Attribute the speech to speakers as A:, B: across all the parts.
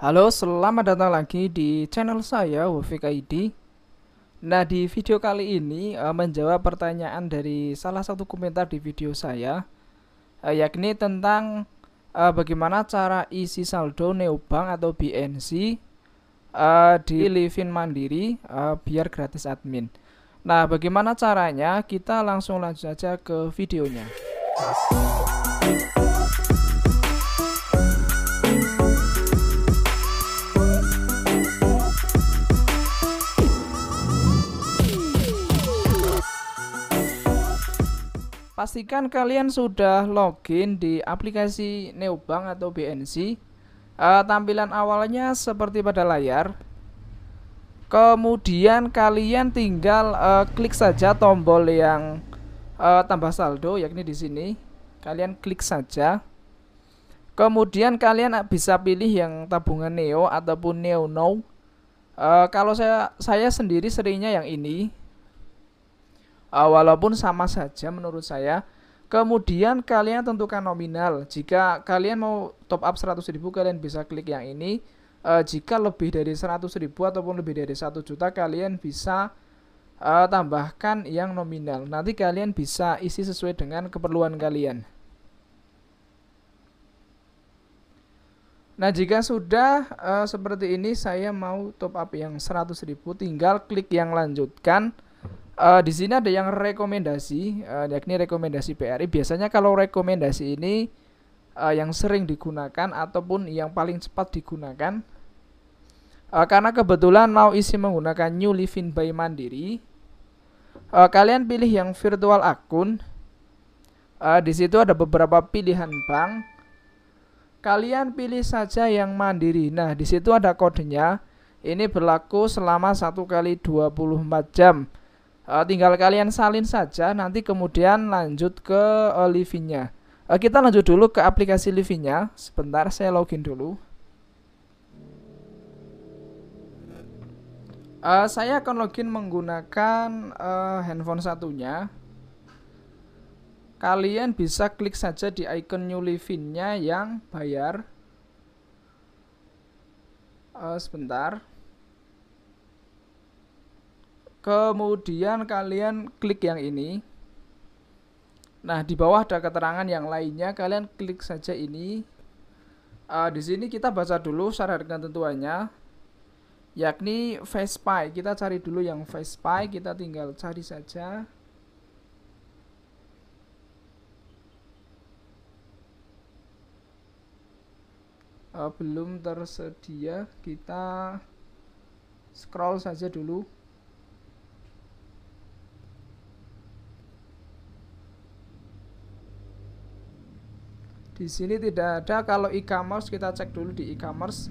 A: Halo, selamat datang lagi di channel saya Wofik ID. Nah, di video kali ini eh, menjawab pertanyaan dari salah satu komentar di video saya eh, yakni tentang eh, bagaimana cara isi saldo Neobank atau BNC di Livin Mandiri biar gratis admin. Nah, bagaimana caranya? Kita langsung lanjut saja ke videonya. pastikan kalian sudah login di aplikasi Neobank atau BNC. Uh, eh, tampilan awalnya seperti pada layar. Kemudian kalian tinggal uh, klik saja tombol yang uh, tambah saldo yakni di sini. Kalian klik saja. Kemudian kalian bisa pilih yang tabungan Neo ataupun Neo Now Uh, kalau saya saya sendiri seringnya yang ini Ah, walaupun sama saja menurut saya. Kemudian kalian tentukan nominal. Jika kalian mau top up 100.000 kalian bisa klik yang ini. Uh, jika lebih dari 100.000 ataupun lebih dari 1 juta kalian bisa uh, tambahkan yang nominal. Nanti kalian bisa isi sesuai dengan keperluan kalian. Nah, jika sudah uh, seperti ini saya mau top up yang 100.000 tinggal klik yang lanjutkan uh, di sini ada yang rekomendasi, uh, yakni rekomendasi PRI. Biasanya kalau rekomendasi ini uh, yang sering digunakan ataupun yang paling cepat digunakan, uh, karena kebetulan mau isi menggunakan New Living by Mandiri, uh, kalian pilih yang virtual akun. Uh, di situ ada beberapa pilihan bank. Kalian pilih saja yang mandiri. Nah, di situ ada kodenya. Ini berlaku selama satu kali 24 jam uh, tinggal kalian salin saja nanti kemudian lanjut ke uh, Livinya uh, kita lanjut dulu ke aplikasi Livinya sebentar saya login dulu uh, saya akan login menggunakan uh, handphone satunya kalian bisa klik saja di icon new Livinya yang bayar uh, sebentar Kemudian kalian klik yang ini. Nah, di bawah ada keterangan yang lainnya, kalian klik saja ini. Uh, di sini kita baca dulu syarat dan tentuannya, yakni FastPay. Kita cari dulu yang FastPay, kita tinggal cari saja. uh, belum tersedia kita scroll saja dulu Di sini tidak ada. Kalau e-commerce kita cek dulu di e-commerce.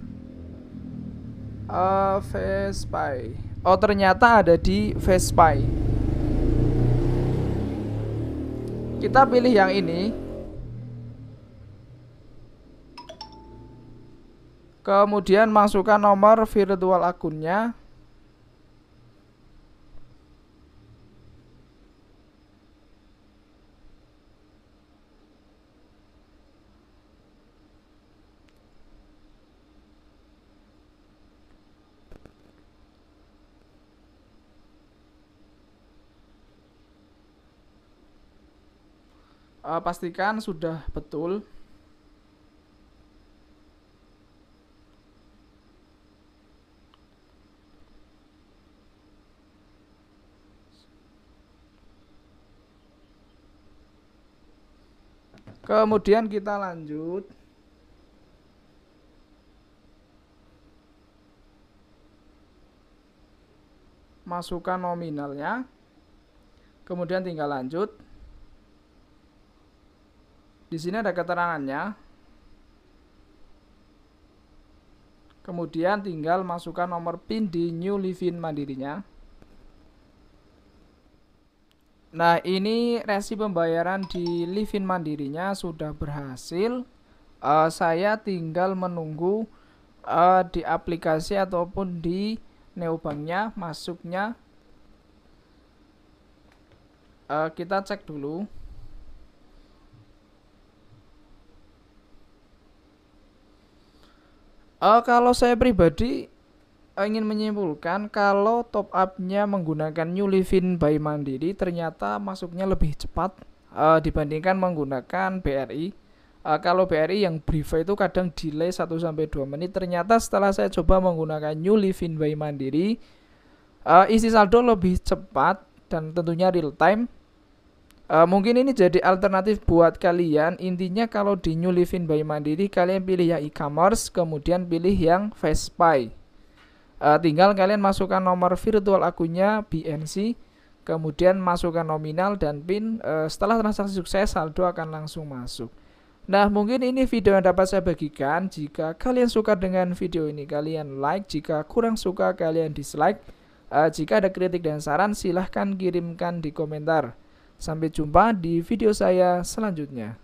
A: Uh, Vespai. Oh ternyata ada di Vespai. Kita pilih yang ini. Kemudian masukkan nomor virtual akunnya. uh, pastikan sudah betul Kemudian kita lanjut. Masukkan nominalnya. Kemudian tinggal lanjut. Di sini ada keterangannya. Kemudian tinggal masukkan nomor PIN di New Livin Mandirinya. Nah, ini resi pembayaran di Livin Mandirinya sudah berhasil. Uh, saya tinggal menunggu uh, di aplikasi ataupun di neobanknya masuknya. Uh, kita cek dulu. Uh, kalau saya pribadi eh, ingin menyimpulkan kalau top up-nya menggunakan New Living by Mandiri ternyata masuknya lebih cepat uh, dibandingkan menggunakan BRI. Uh, kalau BRI yang brief itu kadang delay 1 sampai 2 menit. Ternyata setelah saya coba menggunakan New Living by Mandiri, uh, isi saldo lebih cepat dan tentunya real time Uh, mungkin ini jadi alternatif buat kalian. Intinya kalau di New Living by Mandiri kalian pilih yang e-commerce, kemudian pilih yang fastpay Uh, eh, tinggal kalian masukkan nomor virtual akunnya BNC, kemudian masukkan nominal dan PIN. Uh, setelah transaksi sukses saldo akan langsung masuk. Nah, mungkin ini video yang dapat saya bagikan. Jika kalian suka dengan video ini, kalian like. Jika kurang suka, kalian dislike. Uh, jika ada kritik dan saran, silahkan kirimkan di komentar. Sampai jumpa di video saya selanjutnya.